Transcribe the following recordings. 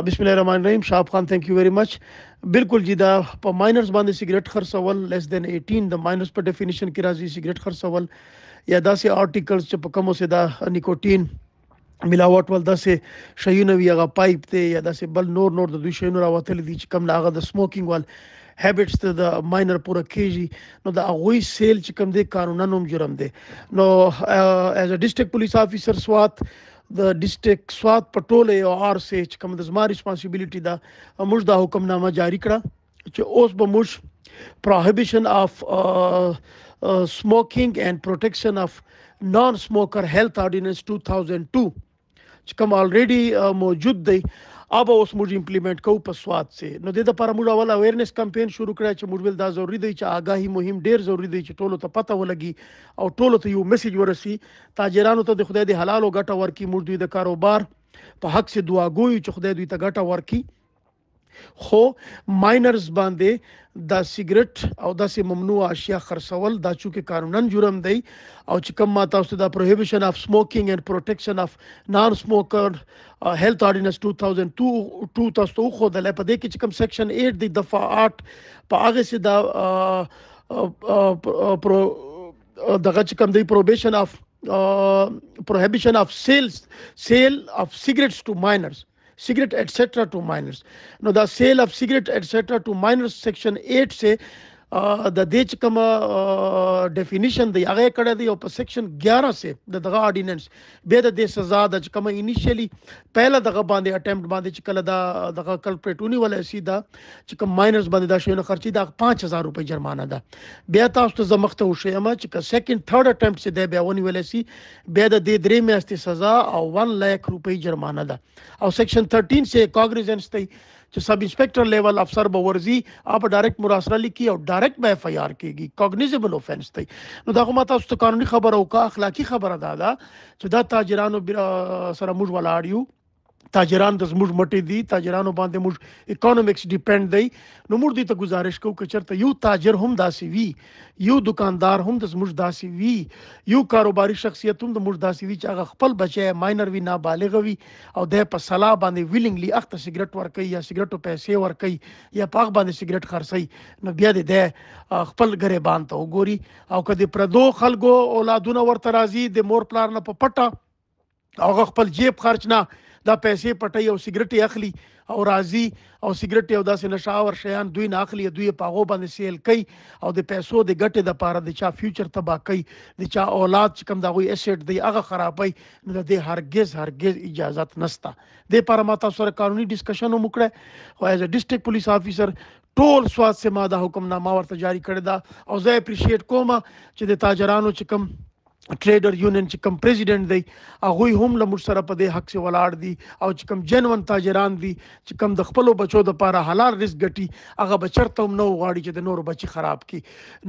بسمillahirrahmanirrahim شاپ خان thank you very much بالکل جدا په ماینرز باندې سیګریټ خرڅول لیس دین 18 د ماینرز په ډیفینیشن کې راځي سیګریټ خرڅول یا داسې آرټیکلز چې په کومو سي دا نیکوتین ملاوت ول داسې شیونه وی هغه پایپ ته یا داسې بل نور نور د دوی شیونو راوتل دي چې کم لاغه د سموکینګ ول هابټس ته د ماینر پورا کیږي نو دا غوي سیل چې کم دي قانونانو جرم دي نو ایز ا ډیسټریکټ پولیس افیسر سوات uh, د ډیسټریکټ سواد پټوله او آر سي ایچ کوم د زما responsibility دا موږ دا حکمنامه جاری کړه چې اوس به موږ پروهیبیشن اف سموکینګ اینڈ پروټیکشن اف نان سموکر هیلث اورډیننس 2002 چې کوم الریډي موجود دی اوب اوس موږ امپلیمنٹ کوو په سواد سي نو د لپاره موږ اول اویرنس کمپاین شروع کړی چې موږ ول دا ضروری دی چې آگاهی مهم ډیر ضروری دی چې ټولو ته پته ولګي او ټولو ته یو میسج ورسي تاجرانو ته د خدای د حلال او ګټه ورکی موږ دوی د کاروبار په حق سي دعا ګویو چې خدای دوی ته ګټه ورکی خو ماينرز باندې دا سیګریټ او داسې ممنوع اشیاء خرڅول دا چې قانونن جرم دی او چې کوم ماته اوس دا پروهیبیشن اف سموکینګ اند پروټیکشن اف نان سموکر هیلث اورډیننس 2002 2 تاسو خو د لپاره کې چې کوم سیکشن 8 دی دفعه 8 په هغه سي دا پرو دغه چې کوم دی پروبیشن اف prohibition of sales sale of cigarettes to minors cigarette etc to minors now the sale of cigarette etc to minors section 8 say د دې چې کوم ډیفینیشن دی هغه کړه دی او په سیکشن 11 سه د دغه اډیننس به د دې سزا د کوم انیشلی پہله دغه باندې اٹمپټ باندې چې کله دا دغه کلپریټونی ولا سیدا چې کوم ماینرز باندې دا شونه خرچي دا 5000 روپۍ جرمانه ده بیا تاسو ته زمخته وشه ما چې سیکنډ تھرد اٹمپټ سي دی بیا ونی ولا سي بیا د دې درې میاشتې سزا او 1 لک روپۍ جرمانه ده او سیکشن 13 سه کاګریزنس ته چې سب انسپکټر لیول افسر به ورزي اپ ډایرکټ مراسله لیکي او ډایرکټ به اف ای آر کیږي کوګنیزبل اوفنس دی نو دا کومه تاسو ته قانوني خبره او کا اخلاقی خبره ده دا چې دا تاجرانو سره موږ ولاړ یو تاجران د زموږ مټې دي تاجرانو باندې موږ اکانومکس ډیپند دی نو موږ دې ته گزارش کوو چې چرته یو تاجر هم داسې وي یو دکاندار هم د زموږ داسې وي یو کاروباري شخصیت هم د موږ داسې وي چې هغه خپل بچي ماینر وي نابالغ وي او د په صلاح باندې ویلینګلی اخته سیګریټ ورکي یا سیګریټو پیسې ورکي یا پاک باندې سیګریټ خرڅي نو بیا دې د خپل غریبان ته وګوري او کدی پردو خلکو اولادونه ورته راځي د مور پلار نه په پټه هغه خپل جیب خرچ نه دا پیسې پټي او سیګریټي اخلي او راضي او سیګریټ یو داسې نشاور شیان دوی نه اخلي دوی پاغو باندې سیل کوي او د پیسو د ګټې د پاره د چا فیوچر تباہ کوي د چا اولاد چې کم دا غوي اسټ دی هغه خرابوي نو د هرگز هرگز اجازت نستا د پاره ماته سره قانوني ډیسکشن وکړه او ایز ا ډیسټریکټ پولیس افیسر ټول سواد سه ما دا حکم نامه ورته جاری کړی دا او زه اپریشیټ کوم چې د تاجرانو چې کم ټریډر یونین چې کوم پریزیدنت دی هغه هم له موږ سره په دې حق سره ولاړ دي او چې کوم جنون تاجران دي چې کوم د خپل بچو د لپاره حلال رزق ګټي هغه بچرته هم نو غاړي چې د نور بچي خراب کی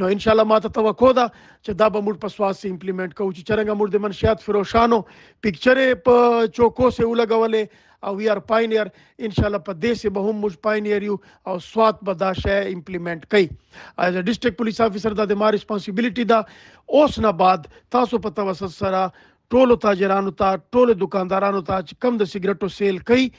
نو ان شاء الله ماته توقع ده چې دا به موږ په سواس سي امپلیمنٹ کوو چې څنګه موږ د منشيات فروشانو پکچرې په چوکو سه ولګولې او وی ار پاینیر ان شاء الله په دې سه به هم موږ پاینیر یو او سواد به دا شی امپلیمنٹ کړي از ډیسټریکټ پولیس افیسر دا د ما responsibility دا اوس نه بعد تاسو په توسط سره ټولو تاجرانو ته ټولو دکاندارانو ته کم د سیګریټو سیل کوي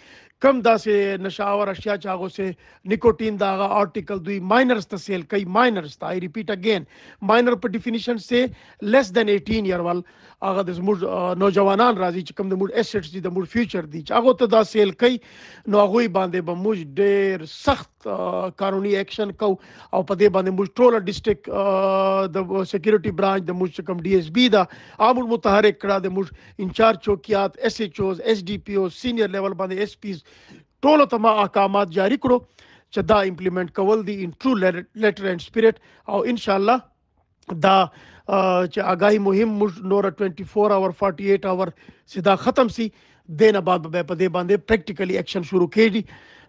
کم داسې نشاور اشیاء چې هغه سه نیکوټین دا هغه آرټیکل دوی ماینرز ته سیل کوي ماینرز ته آی ریپیټ اگین ماینر په ډیفینیشن سه لیس دین 18 ایئر ول هغه د موږ نوجوانان راځي چې کم د موږ اسټس دي د موږ فیوچر دي چې هغه ته دا سیل کوي نو هغه باندې به موږ ډیر سخت قانوني اکشن کو او په دې باندې موږ ټول ډیسټریکټ د سکیورټي برانچ د موږ کم ډي اس بي دا عامل متحرک کړه د موږ انچارج چوکیات اس ایچ اوز اس ډي پی او سینیئر لیول باندې اس پیز ټول ته ما احکامات جاری کړو چې دا امپلیمنٹ کول دي ان ټرو لیټر اینڈ سپیریټ او ان شاء الله دا چې آگاہی مهم موږ نور 24 اور 48 اور سیدا ختم سي سی دینه بعد به په دې باندې پریکټیکلی اکشن شروع کړي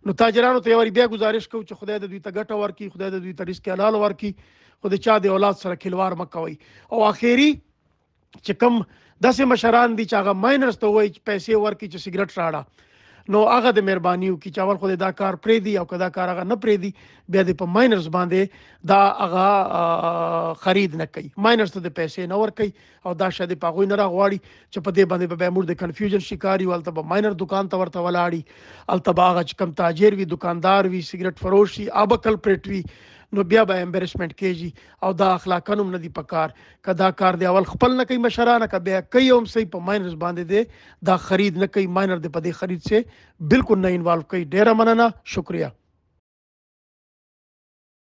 نو تاجرانو ته یواري بیا گزارش کوم چې خدای د دوی ته ګټه ورکړي خدای د دوی ته رزق حلال ورکړي خو د چا د اولاد سره خلوار مکوي او اخیری چې کم داسې مشران دي چې هغه ماینرز ته وایي پیسې ورکړي چې سیګریټ راړه نو هغه د مهرباني وکي چې اول خو دا کار پرې دی او کدا کار هغه نه پرې دی بیا د په ماینرز باندې دا هغه خرید نه کوي ماینرز ته د پیسې نه ور کوي او دا شاید په غوي نه راغواړي چې په دې باندې به مور د کنفیوژن شکاري ولته په ماینر دکان ته ورته ولاړی التباغه کم تاجر وی دکاندار وی سیګریټ فروشي ابکل پرټوي نو بیا به امبرسمنت کیږي او دا اخلاقا هم ندي پکار کدا کار دی اول خپل نه کوي مشرانه کبه کوي هم صحیح په ماینرز باندې دی دا خرید نه کوي ماینر دی په دې خرید سے بالکل نه انوالو کوي ډیره مننه شکریہ